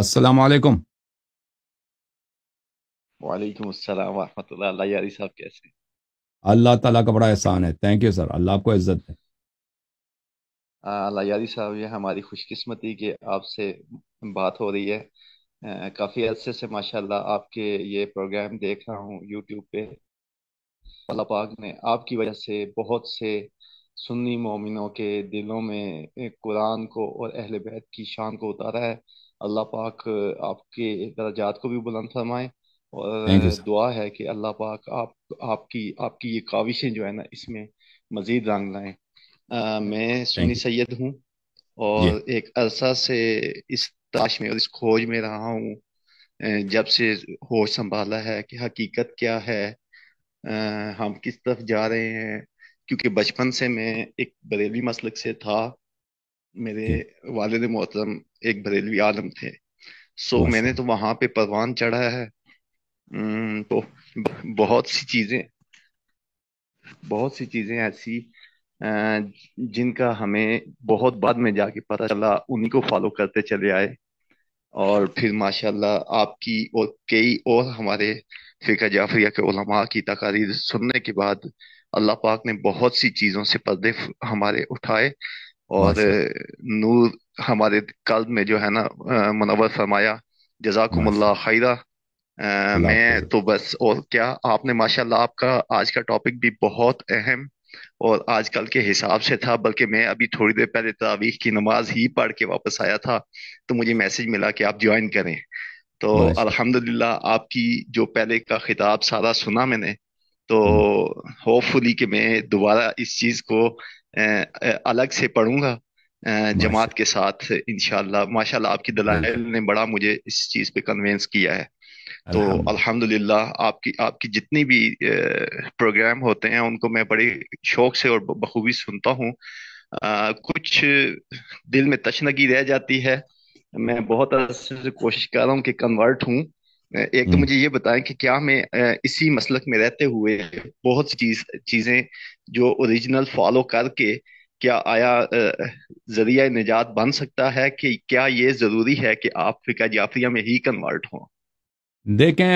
السلام علیکم وعلیکم السلام ورحمۃ اللہ اللہ یاری صاحب کیسے اللہ تعالیٰ کا بڑا احسان ہے تھینک یو سر اللہ آپ کو عزت ہے ہاں، اللہ یاری صاحب یہ ہماری خوش قسمتی کہ آپ سے بات ہو رہی ہے کافی عرصے سے ماشاء اللہ آپ کے یہ پروگرام دیکھ رہا ہوں یوٹیوب پہ اللہ پاک نے آپ کی وجہ سے بہت سے سنی مومنوں کے دلوں میں قرآن کو اور اہل بیت کی شان کو اتارا ہے اللہ پاک آپ کے درجات کو بھی بلند فرمائے اور دعا ہے کہ اللہ پاک آپ آپ کی آپ کی یہ کاوشیں جو ہے نا اس میں مزید رنگ لائیں میں سنی سید ہوں اور ایک عرصہ سے اس تاش میں اور اس کھوج میں رہا ہوں جب سے ہوش سنبھالا ہے کہ حقیقت کیا ہے ہم کس طرف جا رہے ہیں کیونکہ بچپن سے میں ایک بریلی مسلک سے تھا میرے جی۔ والد محترم ایک بریلوی عالم تھے سو میں نے تو وہاں پہ پروان چڑھا ہے تو بہت سی چیزیں بہت سی چیزیں ایسی جن کا ہمیں بہت بعد میں جا کے پتا چلا انہی کو فالو کرتے چلے آئے اور پھر ماشاء اللہ آپ کی اور کئی اور ہمارے فقہ جعفریہ کے علماء کی تقاریر سننے کے بعد اللہ پاک نے بہت سی چیزوں سے پردے ہمارے اٹھائے اور نور ہمارے قلب میں جو ہے نا منور فرمایا جزاکم اللہ خیرہ میں تو بس اور کیا آپ نے ماشاء اللہ آپ کا آج کا ٹاپک بھی بہت اہم اور آج کل کے حساب سے تھا بلکہ میں ابھی تھوڑی دیر پہلے تراویح کی نماز ہی پڑھ کے واپس آیا تھا تو مجھے میسج ملا کہ آپ جوائن کریں تو الحمدللہ آپ کی جو پہلے کا خطاب سارا سنا میں نے تو ہوپ فلی کہ میں دوبارہ اس چیز کو الگ سے پڑھوں گا جماعت کے ساتھ انشاءاللہ ماشاءاللہ آپ کی دلائل نے بڑا مجھے اس چیز پہ کنوینس کیا ہے تو الحمدللہ آپ کی آپ کی جتنی بھی پروگرام ہوتے ہیں ان کو میں بڑے شوق سے اور بخوبی سنتا ہوں کچھ دل میں تشنگی رہ جاتی ہے میں بہت سے کوشش کر رہا ہوں کہ کنورٹ ہوں ایک تو مجھے یہ بتائیں کہ کیا میں اسی مسلک میں رہتے ہوئے بہت سی چیز چیزیں جو اوریجنل فالو کر کے کیا آیا ذریعہ نجات بن سکتا ہے کہ کیا یہ ضروری ہے کہ آپ فقہ جعفریہ میں ہی کنورٹ ہوں دیکھیں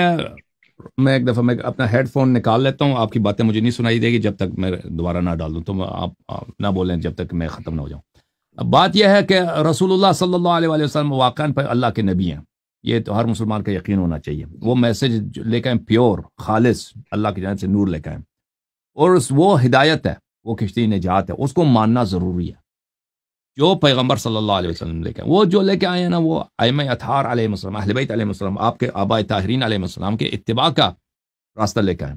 میں ایک دفعہ میں اپنا ہیڈ فون نکال لیتا ہوں آپ کی باتیں مجھے نہیں سنائی دے گی جب تک میں دوبارہ نہ ڈال دوں تو آپ نہ بولیں جب تک میں ختم نہ ہو جاؤں بات یہ ہے کہ رسول اللہ صلی اللہ علیہ وسلم واکان پر اللہ کے نبی ہیں یہ تو ہر مسلمان کا یقین ہونا چاہیے وہ میسج لے کے آئیں پیور خالص اللہ کی جانب سے نور لے کے آئیں اور وہ ہدایت ہے وہ کشتی نجات ہے اس کو ماننا ضروری ہے جو پیغمبر صلی اللہ علیہ وسلم لے کے وہ جو لے کے آئے ہیں نا وہ ایم اطہار علیہ السلام اہلبۃ علیہ السلام آپ کے آبائے طاہرین علیہ السلام کے اتباع کا راستہ لے کے آئیں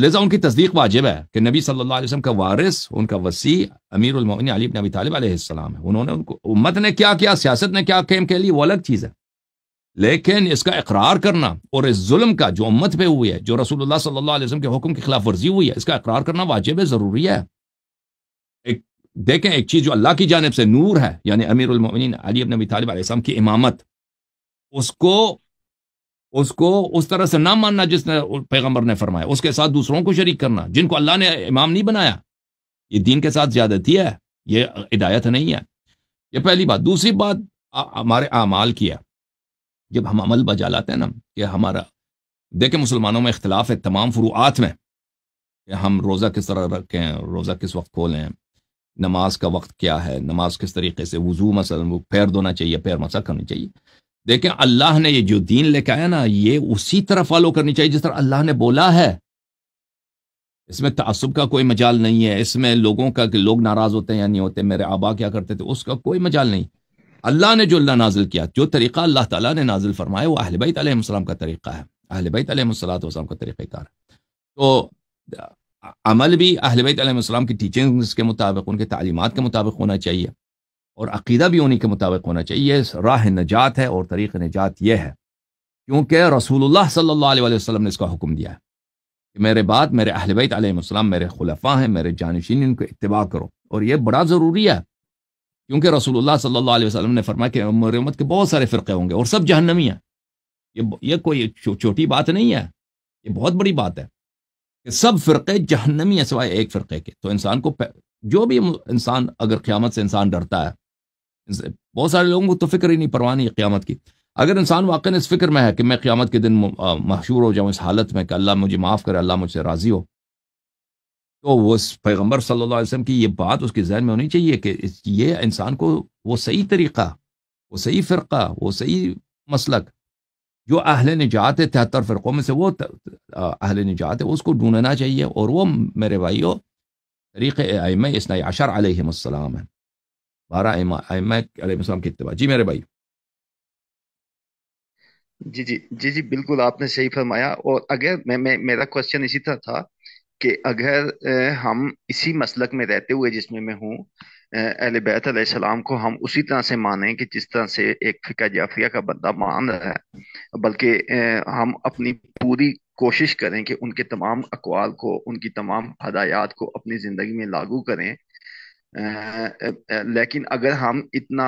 لہذا ان کی تصدیق واجب ہے کہ نبی صلی اللہ علیہ وسلم کا وارث ان کا وسیع امیر المعین علی طالب علیہ السلام ہے انہوں نے ان کو امت نے کیا کیا سیاست نے کیا وہ الگ چیز ہے لیکن اس کا اقرار کرنا اور اس ظلم کا جو امت پہ ہوئی ہے جو رسول اللہ صلی اللہ علیہ وسلم کے حکم کی خلاف ورزی ہوئی ہے اس کا اقرار کرنا واجب ہے ضروری ہے ایک دیکھیں ایک چیز جو اللہ کی جانب سے نور ہے یعنی امیر المعین علی ابن ابی طالب علیہ السلام کی امامت اس کو اس کو اس طرح سے نہ ماننا جس نے پیغمبر نے فرمایا اس کے ساتھ دوسروں کو شریک کرنا جن کو اللہ نے امام نہیں بنایا یہ دین کے ساتھ زیادتی ہے یہ ہدایت نہیں ہے یہ پہلی بات دوسری بات ہمارے اعمال کیا جب ہم عمل بجا لاتے ہیں نا یہ ہمارا دیکھیں مسلمانوں میں اختلاف ہے تمام فروعات میں کہ ہم روزہ کس طرح رکھیں روزہ کس وقت کھولیں نماز کا وقت کیا ہے نماز کس طریقے سے وضو مثلا وہ پیر دھونا چاہیے پیر مسا کرنی چاہیے دیکھیں اللہ نے یہ جو دین لے کے آیا نا یہ اسی طرح فالو کرنی چاہیے جس طرح اللہ نے بولا ہے اس میں تعصب کا کوئی مجال نہیں ہے اس میں لوگوں کا کہ لوگ ناراض ہوتے ہیں یا نہیں ہوتے میرے آبا کیا کرتے تھے اس کا کوئی مجال نہیں اللہ نے جو اللہ نازل کیا جو طریقہ اللہ تعالیٰ نے نازل فرمایا وہ اہل بیت علیہ السلام کا طریقہ ہے اہل بیت علیہ السلام وسلام کا طریقہ کار تو عمل بھی اہل بیت علیہ السلام کی ٹیچنگس کے مطابق ان کے تعلیمات کے مطابق ہونا چاہیے اور عقیدہ بھی انہی کے مطابق ہونا چاہیے یہ راہ نجات ہے اور طریق نجات یہ ہے کیونکہ رسول اللہ صلی اللہ علیہ وسلم نے اس کا حکم دیا ہے کہ میرے بعد میرے اہل بیت علیہ السلام میرے خلفاء ہیں میرے جانشین ان کو اتباع کرو اور یہ بڑا ضروری ہے کیونکہ رسول اللہ صلی اللہ علیہ وسلم نے فرمایا کہ عمر امت کے بہت سارے فرقے ہوں گے اور سب جہنمی ہیں یہ یہ کوئی چھوٹی بات نہیں ہے یہ بہت بڑی بات ہے کہ سب فرقے جہنمی ہیں سوائے ایک فرقے کے تو انسان کو جو بھی انسان اگر قیامت سے انسان ڈرتا ہے بہت سارے لوگوں کو تو فکر ہی نہیں پروانی قیامت کی اگر انسان واقع اس فکر میں ہے کہ میں قیامت کے دن مشہور ہو جاؤں اس حالت میں کہ اللہ مجھے معاف کرے اللہ مجھ سے راضی ہو تو وہ پیغمبر صلی اللہ علیہ وسلم کی یہ بات اس کے ذہن میں ہونی چاہیے کہ یہ انسان کو وہ صحیح طریقہ وہ صحیح فرقہ وہ صحیح مسلک جو اہل نجات ہے تہتر فرقوں میں سے وہ اہل نجات ہے اس کو ڈھونڈنا چاہیے اور وہ میرے بھائی و طریقۂ اس اسن اشر علیہ السلام ہیں بارہ علیہ السلام کی اتباع جی میرے بھائی جی جی جی جی بالکل آپ نے صحیح فرمایا اور اگر میں, میں میرا کوشچن اسی طرح تھا کہ اگر ہم اسی مسلک میں رہتے ہوئے جس میں میں ہوں اہل بیت علیہ السلام کو ہم اسی طرح سے مانیں کہ جس طرح سے ایک فقہ جعفریہ کا بندہ مان رہا ہے بلکہ ہم اپنی پوری کوشش کریں کہ ان کے تمام اقوال کو ان کی تمام ہدایات کو اپنی زندگی میں لاگو کریں لیکن اگر ہم اتنا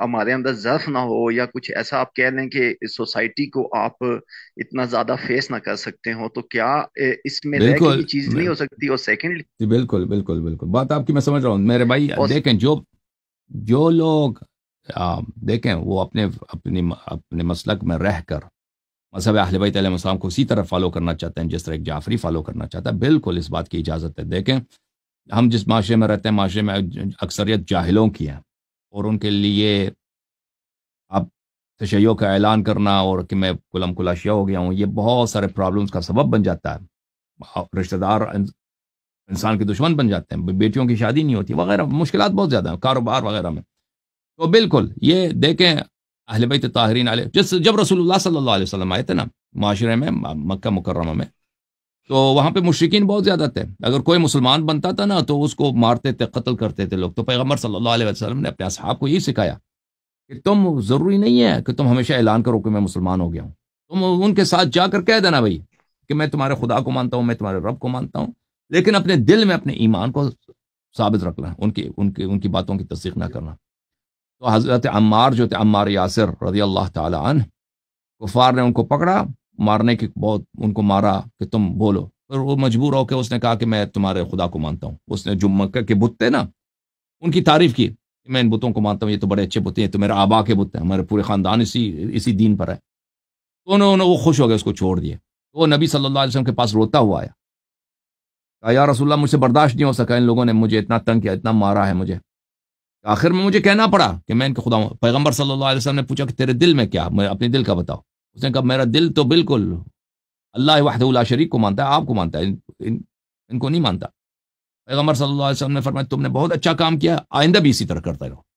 ہمارے اندر ظرف نہ ہو یا کچھ ایسا آپ کہہ لیں کہ سوسائٹی کو آپ اتنا زیادہ فیس نہ کر سکتے ہو تو کیا اس میں بالکل بالکل بالکل بات آپ کی میں سمجھ رہا ہوں میرے بھائی دیکھیں جو جو لوگ دیکھیں وہ اپنے اپنے اپنے مسلک میں رہ کر مذہب اہل بیت علیہ السلام کو اسی طرح فالو کرنا چاہتے ہیں جس طرح ایک جعفری فالو کرنا چاہتا ہے بالکل اس بات کی اجازت ہے دیکھیں ہم جس معاشرے میں رہتے ہیں معاشرے میں اکثریت جاہلوں کی ہیں اور ان کے لیے اب تشیعوں کا اعلان کرنا اور کہ میں قلم کلاشیا ہو گیا ہوں یہ بہت سارے پرابلمس کا سبب بن جاتا ہے رشتہ دار انسان کے دشمن بن جاتے ہیں بیٹیوں کی شادی نہیں ہوتی وغیرہ مشکلات بہت زیادہ ہیں کاروبار وغیرہ میں تو بالکل یہ دیکھیں اہل طاہرین علیہ جس جب رسول اللہ صلی اللہ علیہ وسلم آئے تھے نا معاشرے میں مکہ مکرمہ میں تو وہاں پہ مشرقین بہت زیادہ تھے اگر کوئی مسلمان بنتا تھا نا تو اس کو مارتے تھے قتل کرتے تھے لوگ تو پیغمبر صلی اللہ علیہ وسلم نے اپنے اصحاب کو یہی سکھایا کہ تم ضروری نہیں ہے کہ تم ہمیشہ اعلان کرو کہ میں مسلمان ہو گیا ہوں تم ان کے ساتھ جا کر کہہ دینا بھائی کہ میں تمہارے خدا کو مانتا ہوں میں تمہارے رب کو مانتا ہوں لیکن اپنے دل میں اپنے ایمان کو ثابت رکھنا ان کی ان کی ان کی باتوں کی تصدیق نہ کرنا تو حضرت عمار جو تھے عمار یاسر رضی اللہ تعالیٰ عنہ کفار نے ان کو پکڑا مارنے کی بہت ان کو مارا کہ تم بولو پھر وہ مجبور ہو کے اس نے کہا کہ میں تمہارے خدا کو مانتا ہوں اس نے جو مکہ کے بتتے نا ان کی تعریف کی کہ میں ان بتوں کو مانتا ہوں یہ تو بڑے اچھے بتے ہیں یہ تو میرے آبا کے بت ہیں ہمارے پورے خاندان اسی اسی دین پر ہے تو انہوں نے وہ خوش ہو گیا اس کو چھوڑ دیے وہ نبی صلی اللہ علیہ وسلم کے پاس روتا ہوا آیا کہا یا رسول مجھ سے برداشت نہیں ہو سکا ان لوگوں نے مجھے اتنا تنگ کیا اتنا مارا ہے مجھے آخر میں مجھے کہنا پڑا کہ میں ان کے خدا ہوں پیغمبر صلی اللہ علیہ وسلم نے پوچھا کہ تیرے دل میں کیا میں اپنے دل کا بتاؤ اس نے کہا میرا دل تو بالکل اللہ وحدہ اللہ شریک کو مانتا ہے آپ کو مانتا ہے ان کو نہیں مانتا پیغمبر صلی اللہ علیہ وسلم نے فرمایا تم نے بہت اچھا کام کیا آئندہ بھی اسی طرح کرتا رہو